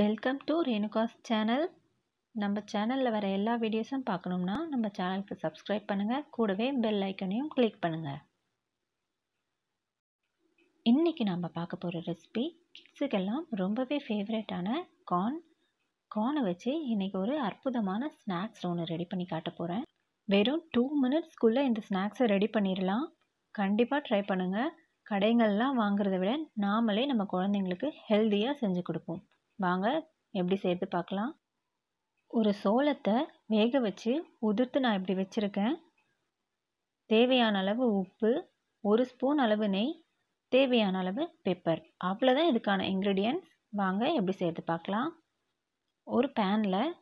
welcome to ரேணுகாஸ் channel நம்ம சேனலில் வர எல்லா வீடியோஸும் பார்க்கணும்னா நம்ம சேனலுக்கு சப்ஸ்கிரைப் பண்ணுங்கள் கூடவே பெல் ஐக்கனையும் கிளிக் பண்ணுங்கள் இன்றைக்கி நம்ம பார்க்க போகிற ரெசிபி கிட்ஸுக்கெல்லாம் ரொம்பவே ஃபேவரேட்டான கார்ன் கார்னை வச்சு இன்றைக்கி ஒரு அற்புதமான ஸ்நாக்ஸ் ஒன்று ரெடி பண்ணி காட்ட போகிறேன் வெறும் டூ மினிட்ஸ்க்குள்ளே இந்த ஸ்நாக்ஸை ரெடி பண்ணிடலாம் கண்டிப்பாக ட்ரை பண்ணுங்கள் கடைங்கள்லாம் வாங்குறத விட நாமளே நம்ம குழந்தைங்களுக்கு ஹெல்த்தியாக செஞ்சு கொடுப்போம் வாங்க எப்படி செய்து பார்க்கலாம் ஒரு சோளத்தை வேக வச்சு உதிர்த்து நான் இப்படி வச்சுருக்கேன் தேவையான அளவு உப்பு ஒரு ஸ்பூன் அளவு நெய் தேவையான அளவு பெப்பர் அவ்வளோதான் இதுக்கான இன்க்ரீடியன்ஸ் வாங்க எப்படி சேர்த்து பார்க்கலாம் ஒரு பேனில்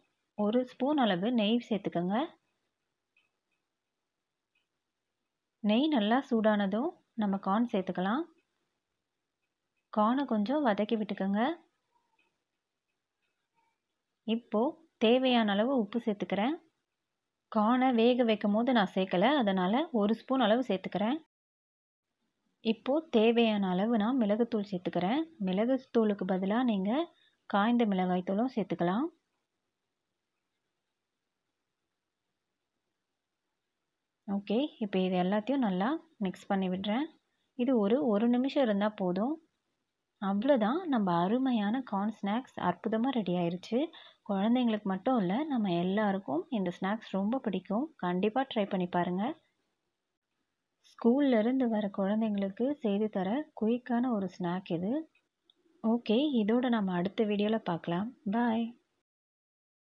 ஒரு ஸ்பூன் அளவு நெய் சேர்த்துக்கோங்க நெய் நல்லா சூடானதும் நம்ம கார்ன் சேர்த்துக்கலாம் கார்னை கொஞ்சம் வதக்கி விட்டுக்கோங்க இப்போது தேவையான அளவு உப்பு சேர்த்துக்கிறேன் கானை வேக வைக்கும் போது நான் சேர்க்கலை அதனால் ஒரு ஸ்பூன் அளவு சேர்த்துக்கிறேன் இப்போது தேவையான அளவு நான் மிளகுத்தூள் சேர்த்துக்கிறேன் மிளகுத்தூளுக்கு பதிலாக நீங்கள் காய்ந்த மிளகாய் தூளும் சேர்த்துக்கலாம் ஓகே இப்போ இது எல்லாத்தையும் நல்லா மிக்ஸ் பண்ணி விடுறேன் இது ஒரு ஒரு நிமிஷம் இருந்தால் போதும் அவ்வளோதான் நம்ம அருமையான கார்ன் ஸ்நாக்ஸ் அற்புதமாக ரெடி ஆயிடுச்சு குழந்தைங்களுக்கு மட்டும் இல்லை நம்ம எல்லாருக்கும் இந்த ஸ்நாக்ஸ் ரொம்ப பிடிக்கும் கண்டிப்பாக ட்ரை பண்ணி பாருங்கள் ஸ்கூல்லேருந்து வர குழந்தைங்களுக்கு செய்து தர குயிக்கான ஒரு ஸ்நாக் இது ஓகே இதோட நம்ம அடுத்த வீடியோவில் பார்க்கலாம் பாய்